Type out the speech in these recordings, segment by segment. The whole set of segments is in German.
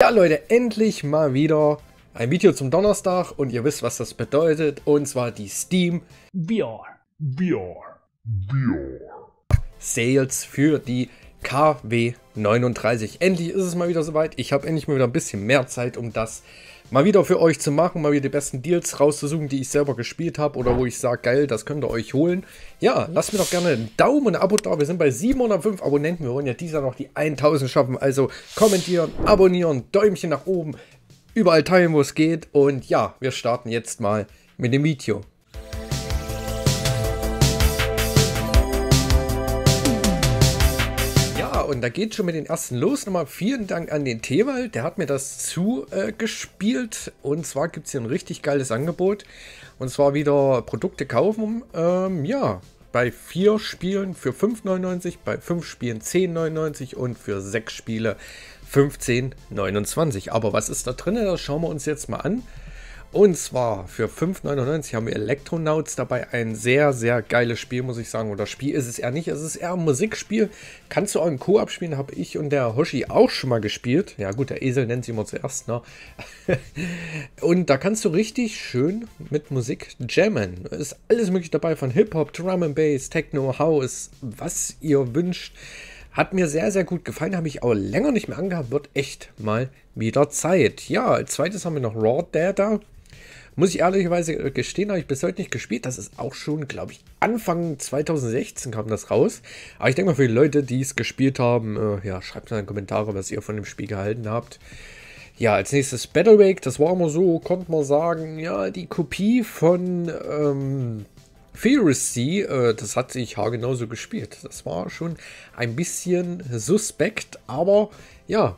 Ja Leute, endlich mal wieder ein Video zum Donnerstag und ihr wisst, was das bedeutet und zwar die Steam BR BR BR Sales für die KW 39. Endlich ist es mal wieder soweit. Ich habe endlich mal wieder ein bisschen mehr Zeit, um das mal wieder für euch zu machen, mal wieder die besten Deals rauszusuchen, die ich selber gespielt habe oder wo ich sage, geil, das könnt ihr euch holen. Ja, lasst mir doch gerne einen Daumen, und ein Abo da. Wir sind bei 705 Abonnenten. Wir wollen ja dieses Jahr noch die 1000 schaffen. Also kommentieren, abonnieren, Däumchen nach oben, überall teilen, wo es geht. Und ja, wir starten jetzt mal mit dem Video. und da geht schon mit den ersten los. Nochmal vielen Dank an den Tewald, der hat mir das zugespielt. und zwar gibt es hier ein richtig geiles Angebot. Und zwar wieder Produkte kaufen. Ähm, ja, bei vier Spielen für 5,99, bei fünf Spielen 10,99 und für sechs Spiele 15,29. Aber was ist da drin? Das schauen wir uns jetzt mal an. Und zwar für 5,99 haben wir Electronauts dabei. Ein sehr, sehr geiles Spiel, muss ich sagen. Oder Spiel ist es eher nicht. Es ist eher ein Musikspiel. Kannst du auch co Koop spielen, habe ich und der Hoshi auch schon mal gespielt. Ja gut, der Esel nennt sie immer zuerst, ne? und da kannst du richtig schön mit Musik jammen. Ist alles möglich dabei, von Hip-Hop, Drum and Bass, Techno, House, was ihr wünscht. Hat mir sehr, sehr gut gefallen, habe ich auch länger nicht mehr angehabt, wird echt mal wieder Zeit. Ja, als zweites haben wir noch Raw Data. Muss ich ehrlicherweise äh, gestehen, habe ich bis heute nicht gespielt. Das ist auch schon, glaube ich, Anfang 2016 kam das raus. Aber ich denke mal, für die Leute, die es gespielt haben, äh, ja, schreibt mal in den Kommentare, was ihr von dem Spiel gehalten habt. Ja, als nächstes Battle Wake. das war immer so, konnte man sagen, ja, die Kopie von ähm, Theorisy, äh, das hat sich haargenau genauso gespielt. Das war schon ein bisschen suspekt, aber ja,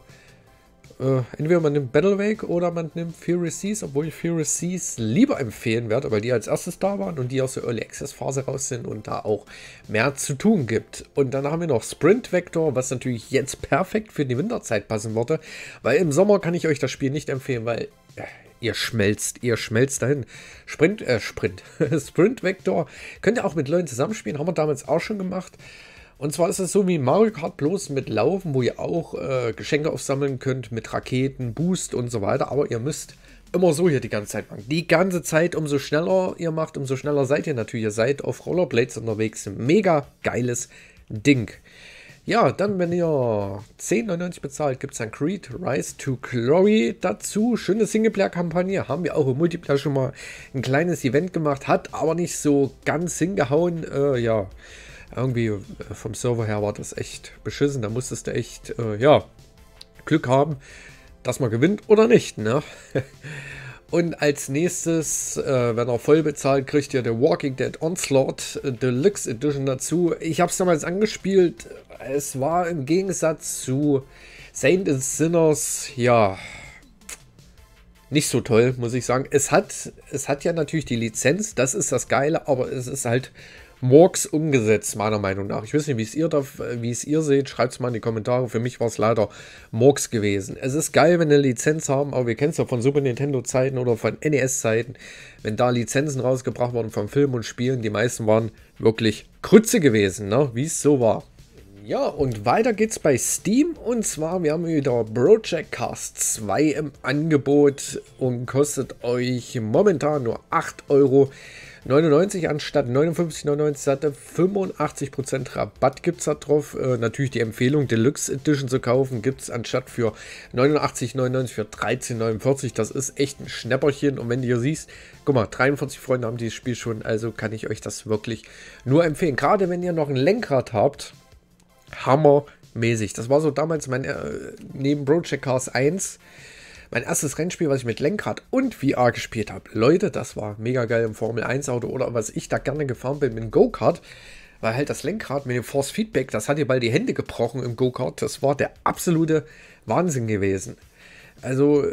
äh, entweder man nimmt Battlewake oder man nimmt Fury Seas, obwohl ich Fury Seas lieber empfehlen werde, weil die als erstes da waren und die aus der Early Access Phase raus sind und da auch mehr zu tun gibt. Und dann haben wir noch Sprint Vector, was natürlich jetzt perfekt für die Winterzeit passen würde, weil im Sommer kann ich euch das Spiel nicht empfehlen, weil äh, ihr schmelzt, ihr schmelzt dahin. Sprint, äh, Sprint, Sprint Vector könnt ihr auch mit Leuten zusammenspielen, haben wir damals auch schon gemacht. Und zwar ist es so wie Mario Kart bloß mit Laufen, wo ihr auch äh, Geschenke aufsammeln könnt mit Raketen, Boost und so weiter. Aber ihr müsst immer so hier die ganze Zeit machen. Die ganze Zeit, umso schneller ihr macht, umso schneller seid ihr natürlich. Ihr seid auf Rollerblades unterwegs. Mega geiles Ding. Ja, dann, wenn ihr 10,99 bezahlt, gibt es dann Creed Rise to Glory dazu. Schöne Singleplayer-Kampagne. Haben wir auch im Multiplayer schon mal ein kleines Event gemacht. Hat aber nicht so ganz hingehauen. Äh, ja irgendwie äh, vom Server her war das echt beschissen. Da musstest du echt, äh, ja, Glück haben, dass man gewinnt oder nicht. Ne? Und als nächstes, äh, wenn er voll bezahlt, kriegt ihr The Walking Dead Onslaught äh, Deluxe Edition dazu. Ich habe es damals angespielt. Es war im Gegensatz zu Saint and Sinners, ja, nicht so toll, muss ich sagen. Es hat, es hat ja natürlich die Lizenz, das ist das Geile, aber es ist halt Morgs umgesetzt, meiner Meinung nach. Ich weiß nicht, wie es ihr, da, wie es ihr seht. Schreibt es mal in die Kommentare. Für mich war es leider Morgs gewesen. Es ist geil, wenn eine Lizenz haben, aber wir kennen es ja von Super Nintendo-Zeiten oder von NES-Zeiten, wenn da Lizenzen rausgebracht wurden von Filmen und Spielen. Die meisten waren wirklich Krütze gewesen, ne? wie es so war. Ja, und weiter geht's bei Steam. Und zwar, wir haben wieder Project Cast 2 im Angebot und kostet euch momentan nur 8 Euro. 99 anstatt 59,99 hatte 85% Rabatt gibt es da drauf. Äh, natürlich die Empfehlung, Deluxe Edition zu kaufen, gibt es anstatt für 89,99 für 13,49. Das ist echt ein Schnäpperchen. Und wenn du hier siehst, guck mal, 43 Freunde haben dieses Spiel schon, also kann ich euch das wirklich nur empfehlen. Gerade wenn ihr noch ein Lenkrad habt, hammermäßig. Das war so damals mein äh, neben Project Cars 1 mein erstes Rennspiel, was ich mit Lenkrad und VR gespielt habe. Leute, das war mega geil im Formel 1 Auto oder was ich da gerne gefahren bin mit dem Go-Kart. Weil halt das Lenkrad mit dem Force Feedback, das hat dir bald die Hände gebrochen im Go-Kart. Das war der absolute Wahnsinn gewesen. Also,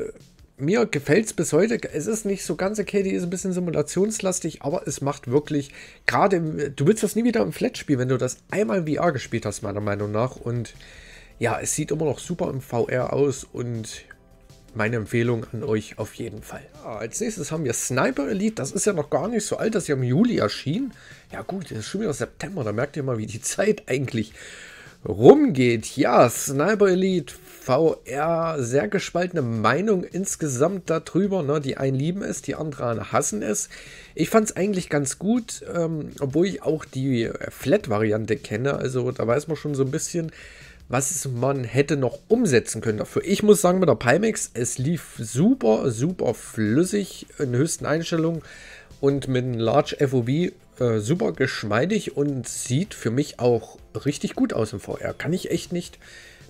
mir gefällt es bis heute. Es ist nicht so ganz okay, die ist ein bisschen simulationslastig, aber es macht wirklich, gerade, du willst das nie wieder im Flat spielen, wenn du das einmal in VR gespielt hast, meiner Meinung nach. Und ja, es sieht immer noch super im VR aus und meine Empfehlung an euch auf jeden Fall. Ja, als nächstes haben wir Sniper Elite. Das ist ja noch gar nicht so alt, dass ja im Juli erschien. Ja gut, das ist schon wieder September. Da merkt ihr mal, wie die Zeit eigentlich rumgeht. Ja, Sniper Elite VR, sehr gespaltene Meinung insgesamt darüber. Ne? Die einen lieben es, die anderen hassen es. Ich fand es eigentlich ganz gut, ähm, obwohl ich auch die Flat-Variante kenne. Also da weiß man schon so ein bisschen, was man hätte noch umsetzen können dafür. Ich muss sagen, mit der Pimax, es lief super, super flüssig in höchsten Einstellungen und mit einem Large FOB äh, super geschmeidig und sieht für mich auch richtig gut aus im VR. Kann ich echt nicht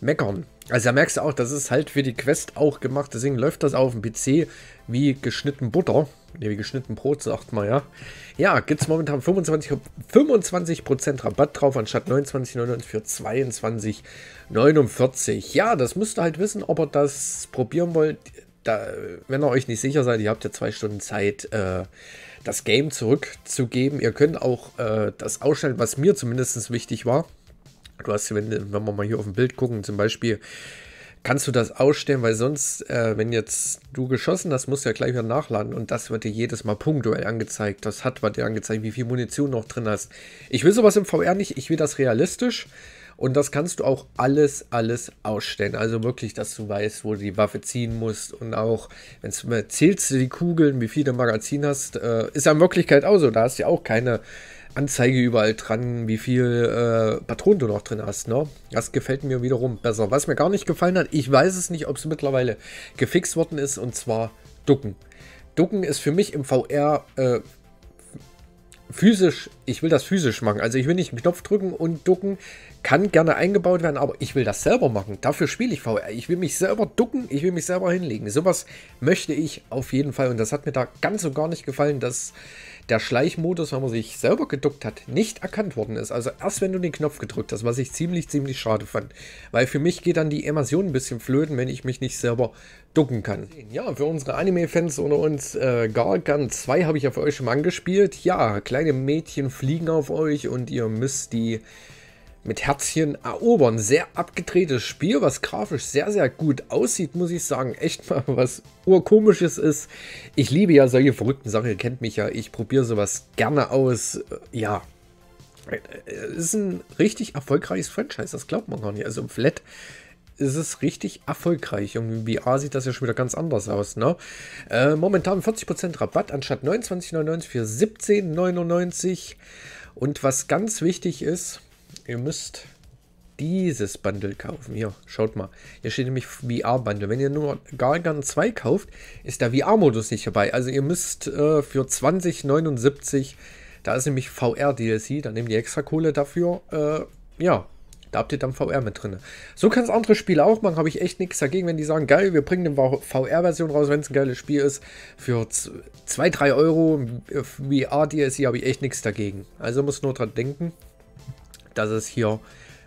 meckern. Also da merkst du auch, das ist halt für die Quest auch gemacht, deswegen läuft das auf dem PC wie geschnitten Butter. Ne, wie geschnitten Brot, sagt man ja. Ja, gibt es momentan 25%, 25 Rabatt drauf, anstatt 29,99 für 22,49. Ja, das müsst ihr halt wissen, ob ihr das probieren wollt. Da, wenn ihr euch nicht sicher seid, ihr habt ja zwei Stunden Zeit, äh, das Game zurückzugeben. Ihr könnt auch äh, das ausstellen, was mir zumindest wichtig war. Du hast, wenn, wenn wir mal hier auf dem Bild gucken, zum Beispiel Kannst du das ausstellen? Weil sonst, äh, wenn jetzt du geschossen hast, musst du ja gleich wieder nachladen und das wird dir jedes Mal punktuell angezeigt. Das hat was dir angezeigt, wie viel Munition noch drin hast. Ich will sowas im VR nicht, ich will das realistisch. Und das kannst du auch alles, alles ausstellen. Also wirklich, dass du weißt, wo du die Waffe ziehen musst. Und auch, wenn du äh, zählst du die Kugeln, wie viele Magazin hast, äh, ist ja in Wirklichkeit auch so. Da hast du ja auch keine Anzeige überall dran, wie viel äh, Patronen du noch drin hast. Ne? Das gefällt mir wiederum besser. Was mir gar nicht gefallen hat, ich weiß es nicht, ob es mittlerweile gefixt worden ist, und zwar Ducken. Ducken ist für mich im VR äh, physisch, ich will das physisch machen. Also ich will nicht einen Knopf drücken und ducken, kann gerne eingebaut werden, aber ich will das selber machen. Dafür spiele ich VR. Ich will mich selber ducken, ich will mich selber hinlegen. Sowas möchte ich auf jeden Fall und das hat mir da ganz und gar nicht gefallen, dass der Schleichmodus, wenn man sich selber geduckt hat, nicht erkannt worden ist. Also erst wenn du den Knopf gedrückt hast, was ich ziemlich, ziemlich schade fand. Weil für mich geht dann die Immersion ein bisschen flöten, wenn ich mich nicht selber ducken kann. Ja, für unsere Anime-Fans unter uns, äh, Gargan 2 habe ich ja für euch schon mal angespielt. Ja, kleine Mädchen fliegen auf euch und ihr müsst die mit Herzchen erobern. Sehr abgedrehtes Spiel, was grafisch sehr, sehr gut aussieht, muss ich sagen. Echt mal was urkomisches ist. Ich liebe ja solche verrückten Sachen, ihr kennt mich ja. Ich probiere sowas gerne aus. Äh, ja, es äh, ist ein richtig erfolgreiches Franchise, das glaubt man gar nicht. Also im Flat ist es richtig erfolgreich. Und im VR sieht das ja schon wieder ganz anders aus. Ne? Äh, momentan 40% Rabatt anstatt 29,99 für 17,99. Und was ganz wichtig ist, Ihr müsst dieses Bundle kaufen. Hier, schaut mal. Hier steht nämlich VR-Bundle. Wenn ihr nur Gargan 2 kauft, ist der VR-Modus nicht dabei. Also ihr müsst äh, für 20,79, da ist nämlich VR-DLC, da nehmt ihr extra Kohle dafür. Äh, ja, da habt ihr dann VR mit drin. So kann es andere Spiele auch machen, habe ich echt nichts dagegen, wenn die sagen, geil, wir bringen eine VR-Version raus, wenn es ein geiles Spiel ist, für 2, 3 Euro äh, VR-DLC habe ich echt nichts dagegen. Also muss nur dran denken dass es hier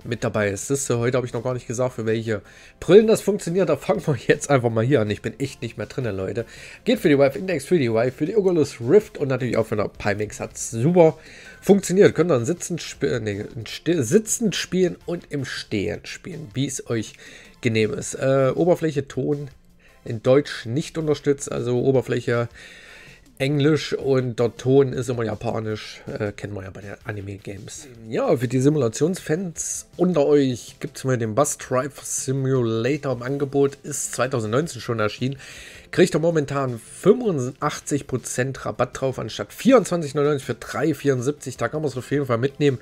mit dabei ist. Das, äh, heute habe ich noch gar nicht gesagt, für welche Brillen das funktioniert. Da fangen wir jetzt einfach mal hier an. Ich bin echt nicht mehr drin, Leute. Geht für die Vive Index, für die Vive, für die Oculus Rift und natürlich auch für eine Pimax hat super funktioniert. Könnt dann sitzend, spiel äh, nee, sitzend spielen und im Stehen spielen, wie es euch genehm ist. Äh, Oberfläche, Ton in Deutsch nicht unterstützt, also Oberfläche Englisch und der Ton ist immer japanisch. Äh, kennen wir ja bei den Anime-Games. Ja, für die Simulationsfans unter euch gibt es mal den Bus Drive Simulator im Angebot. Ist 2019 schon erschienen. Kriegt er momentan 85% Rabatt drauf anstatt 24,99 für 3,74. Da kann man es auf jeden Fall mitnehmen.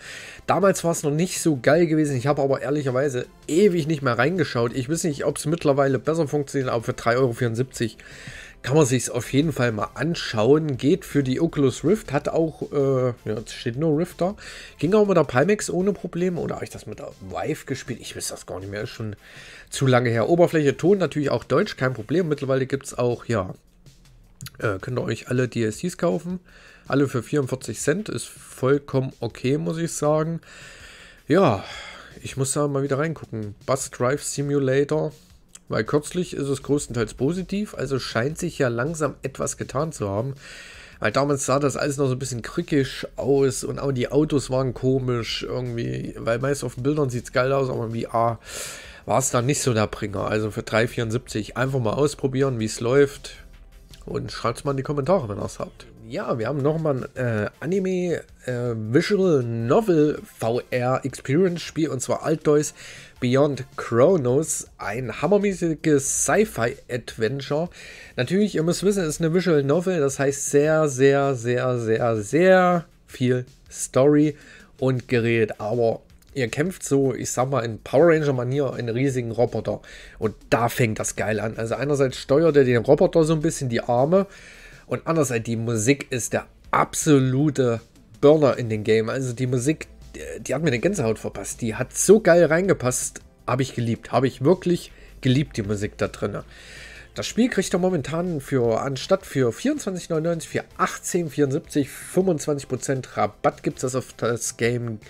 Damals war es noch nicht so geil gewesen. Ich habe aber ehrlicherweise ewig nicht mehr reingeschaut. Ich weiß nicht, ob es mittlerweile besser funktioniert, aber für 3,74 Euro kann man sich auf jeden Fall mal anschauen. Geht für die Oculus Rift, hat auch, äh, ja, jetzt steht nur Rift da. Ging auch mit der Pimax ohne Probleme oder habe ich das mit der Vive gespielt? Ich weiß das gar nicht mehr, ist schon zu lange her. Oberfläche, Ton natürlich auch Deutsch, kein Problem. Mittlerweile gibt es auch, ja, äh, könnt ihr euch alle DSCs kaufen. Alle für 44 Cent, ist vollkommen okay, muss ich sagen. Ja, ich muss da mal wieder reingucken. Bus Drive Simulator, weil kürzlich ist es größtenteils positiv, also scheint sich ja langsam etwas getan zu haben. Weil damals sah das alles noch so ein bisschen krickisch aus und auch die Autos waren komisch irgendwie, weil meist auf den Bildern sieht es geil aus, aber wie ah, war es da nicht so der Bringer. Also für 3,74 einfach mal ausprobieren, wie es läuft und schreibt es mal in die Kommentare, wenn ihr es habt. Ja, wir haben nochmal ein äh, Anime äh, Visual Novel VR Experience Spiel und zwar Altdeus Beyond Chronos. Ein hammermäßiges Sci-Fi Adventure. Natürlich, ihr müsst wissen, es ist eine Visual Novel, das heißt sehr, sehr, sehr, sehr, sehr viel Story und Gerät. Aber ihr kämpft so, ich sag mal, in Power Ranger-Manier einen riesigen Roboter. Und da fängt das geil an. Also einerseits steuert er den Roboter so ein bisschen die Arme und andererseits, die Musik ist der absolute Burner in dem Game. Also die Musik, die, äh, die hat mir eine Gänsehaut verpasst. Die hat so geil reingepasst. Habe ich geliebt. Habe ich wirklich geliebt, die Musik da drin. Das Spiel kriegt er momentan für anstatt für 24,99 für 18,74 25% Rabatt gibt es das auf das Game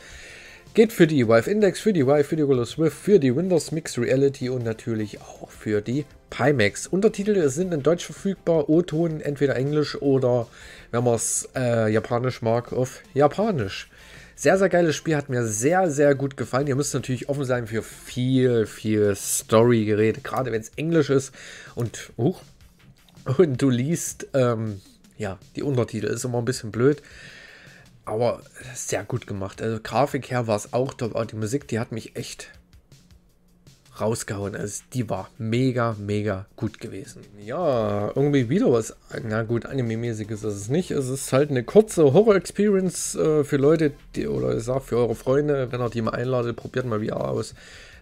Geht für die Vive Index, für die Vive, für die Oculus Swift, für die Windows Mixed Reality und natürlich auch für die Pimax. Untertitel sind in Deutsch verfügbar, O-Ton entweder Englisch oder, wenn man es äh, Japanisch mag, auf Japanisch. Sehr, sehr geiles Spiel, hat mir sehr, sehr gut gefallen. Ihr müsst natürlich offen sein für viel, viel Story-Gerät, gerade wenn es Englisch ist und, uh, und du liest, ähm, ja, die Untertitel ist immer ein bisschen blöd aber sehr gut gemacht. Also Grafik her war es auch top, aber die Musik, die hat mich echt rausgehauen. Also die war mega, mega gut gewesen. Ja, irgendwie wieder was, na gut, anime mäßig ist es nicht. Es ist halt eine kurze Horror-Experience äh, für Leute, die, oder ich sag für eure Freunde, wenn ihr die mal einladet, probiert mal VR aus.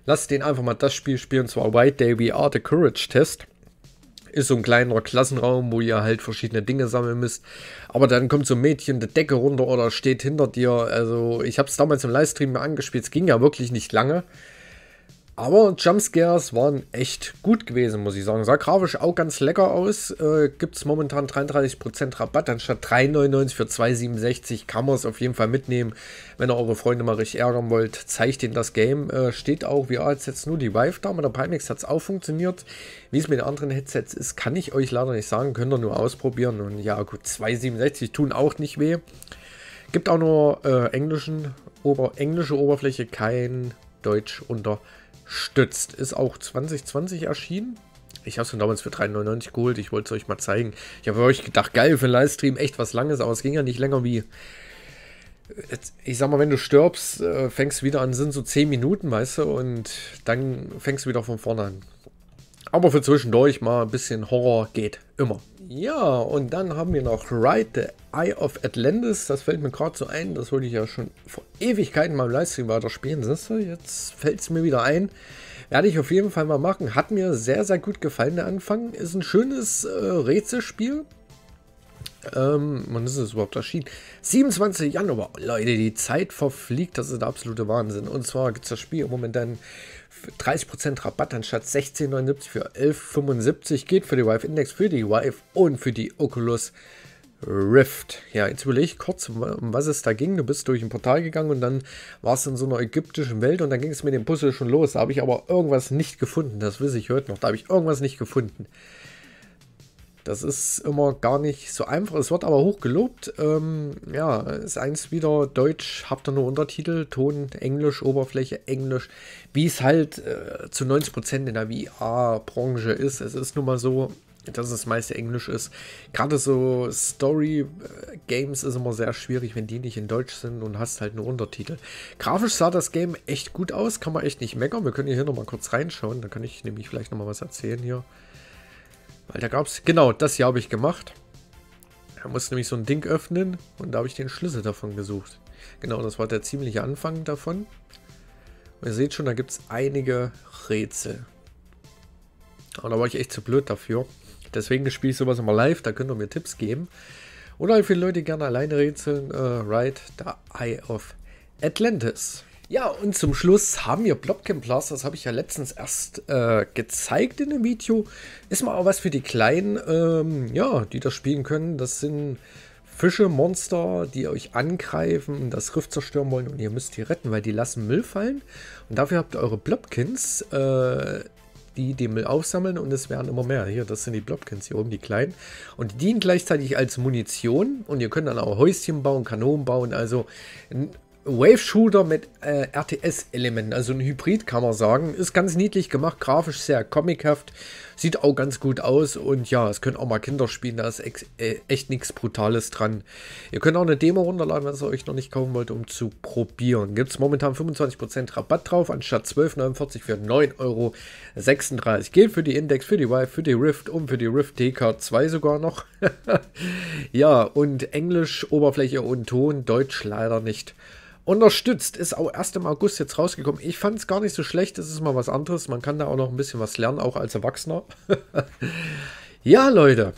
Lasst den einfach mal das Spiel spielen, und zwar White Day VR, The Courage Test. Ist so ein kleiner Klassenraum, wo ihr halt verschiedene Dinge sammeln müsst. Aber dann kommt so ein Mädchen die Decke runter oder steht hinter dir. Also ich habe es damals im Livestream angespielt. Es ging ja wirklich nicht lange. Aber Jumpscares waren echt gut gewesen, muss ich sagen. Sah grafisch auch ganz lecker aus. Äh, Gibt es momentan 33% Rabatt. Anstatt 3,99 für 2,67 kann man es auf jeden Fall mitnehmen. Wenn ihr eure Freunde mal richtig ärgern wollt, zeigt ihnen das Game. Äh, steht auch, wie als jetzt nur die Vive da. Mit der Pimax hat es auch funktioniert. Wie es mit den anderen Headsets ist, kann ich euch leider nicht sagen. Könnt ihr nur ausprobieren. Und ja, gut, 2,67 tun auch nicht weh. Gibt auch nur äh, englischen, ober, englische Oberfläche, kein Deutsch unter stützt. Ist auch 2020 erschienen. Ich habe es mir damals für 3,99 geholt. Ich wollte es euch mal zeigen. Ich habe euch gedacht, geil für einen Livestream, echt was Langes, aber es ging ja nicht länger wie. Ich sag mal, wenn du stirbst, äh, fängst du wieder an, sind so 10 Minuten, weißt du, und dann fängst du wieder von vorne an. Aber für zwischendurch mal ein bisschen Horror geht immer. Ja, und dann haben wir noch Ride the Eye of Atlantis. Das fällt mir gerade so ein. Das wollte ich ja schon vor Ewigkeiten mal im Livestream weiterspielen. Siehst du, jetzt fällt es mir wieder ein. Werde ich auf jeden Fall mal machen. Hat mir sehr, sehr gut gefallen, der Anfang. Ist ein schönes äh, Rätselspiel. Ähm, wann ist es überhaupt erschienen? 27. Januar. Leute, die Zeit verfliegt. Das ist der absolute Wahnsinn. Und zwar gibt es das Spiel im Moment dann. 30% Rabatt anstatt 16,79 für 11,75 geht für die Vive Index, für die Vive und für die Oculus Rift. Ja, jetzt überlege ich kurz, um was es da ging. Du bist durch ein Portal gegangen und dann warst du in so einer ägyptischen Welt und dann ging es mit dem Puzzle schon los. Da habe ich aber irgendwas nicht gefunden. Das wisse ich heute noch. Da habe ich irgendwas nicht gefunden. Das ist immer gar nicht so einfach. Es wird aber hoch gelobt. Ähm, ja, ist eins wieder Deutsch, habt ihr nur Untertitel, Ton, Englisch, Oberfläche, Englisch, wie es halt äh, zu 90% in der VR-Branche ist. Es ist nun mal so, dass es meiste Englisch ist. Gerade so Story-Games äh, ist immer sehr schwierig, wenn die nicht in Deutsch sind und hast halt nur Untertitel. Grafisch sah das Game echt gut aus, kann man echt nicht meckern. Wir können hier nochmal kurz reinschauen, da kann ich nämlich vielleicht nochmal was erzählen hier. Weil da gab es, genau, das hier habe ich gemacht. Da musste nämlich so ein Ding öffnen und da habe ich den Schlüssel davon gesucht. Genau, das war der ziemliche Anfang davon. Und ihr seht schon, da gibt es einige Rätsel. Aber da war ich echt zu blöd dafür. Deswegen spiele ich sowas immer live, da könnt ihr mir Tipps geben. Oder viele Leute, gerne alleine rätseln, äh, Ride the Eye of Atlantis. Ja, und zum Schluss haben wir Blobcamp Plus, das habe ich ja letztens erst äh, gezeigt in einem Video. Ist mal auch was für die Kleinen, ähm, ja, die das spielen können. Das sind Fische, Monster, die euch angreifen das Riff zerstören wollen und ihr müsst die retten, weil die lassen Müll fallen. Und dafür habt ihr eure Blobkins, äh, die den Müll aufsammeln und es werden immer mehr. Hier, das sind die Blobkins hier oben, die kleinen. Und die dienen gleichzeitig als Munition und ihr könnt dann auch Häuschen bauen, Kanonen bauen, also ein Wave-Shooter mit äh, RTS-Elementen, also ein Hybrid kann man sagen. Ist ganz niedlich gemacht, grafisch sehr comichaft, sieht auch ganz gut aus und ja, es können auch mal Kinder spielen, da ist äh, echt nichts Brutales dran. Ihr könnt auch eine Demo runterladen, wenn ihr euch noch nicht kaufen wollt, um zu probieren. Gibt es momentan 25% Rabatt drauf, anstatt 12,49 für 9,36 Euro. Gilt für die Index, für die Vive, für die Rift und für die Rift dk 2 sogar noch. ja, und Englisch, Oberfläche und Ton, Deutsch leider nicht Unterstützt ist auch erst im August jetzt rausgekommen. Ich fand es gar nicht so schlecht. Es ist mal was anderes. Man kann da auch noch ein bisschen was lernen, auch als Erwachsener. ja, Leute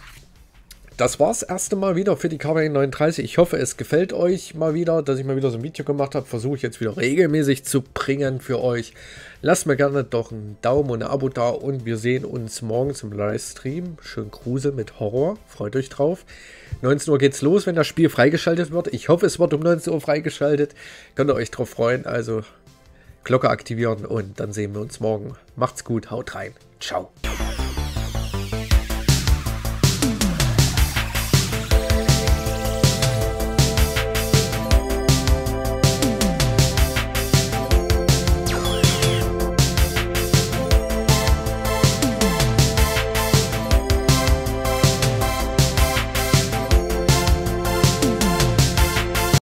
das war's erste Mal wieder für die KWN 39. Ich hoffe, es gefällt euch mal wieder, dass ich mal wieder so ein Video gemacht habe. Versuche ich jetzt wieder regelmäßig zu bringen für euch. Lasst mir gerne doch einen Daumen und ein Abo da und wir sehen uns morgen zum Livestream. Schön Grusel mit Horror. Freut euch drauf. 19 Uhr geht's los, wenn das Spiel freigeschaltet wird. Ich hoffe, es wird um 19 Uhr freigeschaltet. Könnt ihr euch drauf freuen. Also Glocke aktivieren und dann sehen wir uns morgen. Macht's gut, haut rein. Ciao.